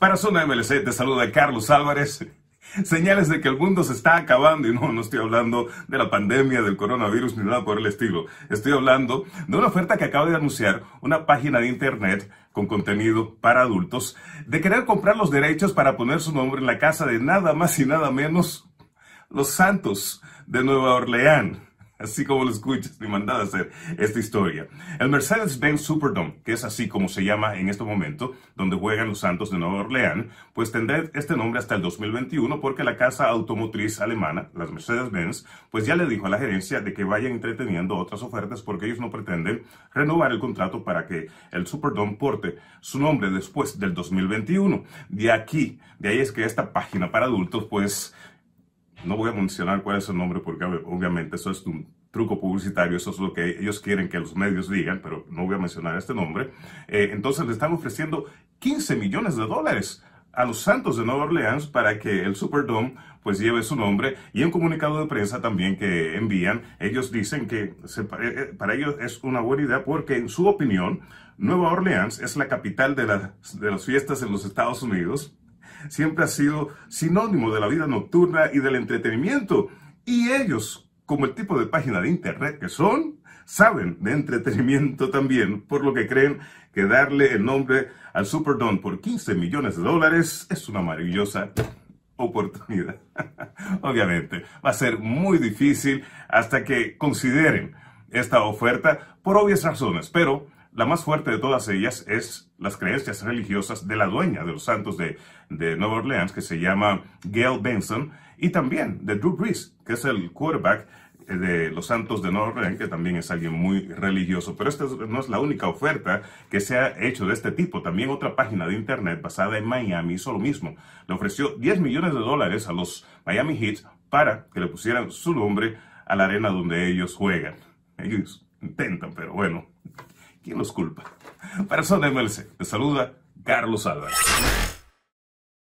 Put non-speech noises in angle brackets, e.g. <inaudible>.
Para Zona MLC te saluda Carlos Álvarez. Señales de que el mundo se está acabando y no, no estoy hablando de la pandemia, del coronavirus ni nada por el estilo. Estoy hablando de una oferta que acaba de anunciar una página de internet con contenido para adultos de querer comprar los derechos para poner su nombre en la casa de nada más y nada menos los santos de Nueva Orleans así como lo escuchas, me mandada a hacer esta historia. El Mercedes-Benz Superdome, que es así como se llama en este momento, donde juegan los Santos de Nueva Orleans, pues tendrá este nombre hasta el 2021 porque la casa automotriz alemana, las Mercedes-Benz, pues ya le dijo a la gerencia de que vayan entreteniendo otras ofertas porque ellos no pretenden renovar el contrato para que el Superdome porte su nombre después del 2021. De aquí, de ahí es que esta página para adultos, pues no voy a mencionar cuál es el nombre porque obviamente eso es un truco publicitario, eso es lo que ellos quieren que los medios digan, pero no voy a mencionar este nombre. Eh, entonces le están ofreciendo 15 millones de dólares a los Santos de Nueva Orleans para que el Superdome pues lleve su nombre y un comunicado de prensa también que envían, ellos dicen que eh, eh, para ellos es una buena idea porque en su opinión Nueva Orleans es la capital de, de las fiestas en los Estados Unidos siempre ha sido sinónimo de la vida nocturna y del entretenimiento. Y ellos, como el tipo de página de internet que son, saben de entretenimiento también, por lo que creen que darle el nombre al Superdome por 15 millones de dólares es una maravillosa oportunidad. <laughs> Obviamente, va a ser muy difícil hasta que consideren esta oferta por obvias razones, pero la más fuerte de todas ellas es las creencias religiosas de la dueña de los Santos de, de Nueva Orleans, que se llama Gail Benson, y también de Drew Brees, que es el quarterback eh, de los santos de Nueva Orleans que también es alguien muy religioso. Pero esta no es la única oferta que se ha hecho de este tipo. También otra página de internet basada en Miami hizo lo mismo. Le ofreció 10 millones de dólares a los Miami Heat para que le pusieran su nombre a la arena donde ellos juegan. Ellos intentan, pero bueno, ¿Quién los culpa? Persona MLC, te saluda Carlos Álvarez.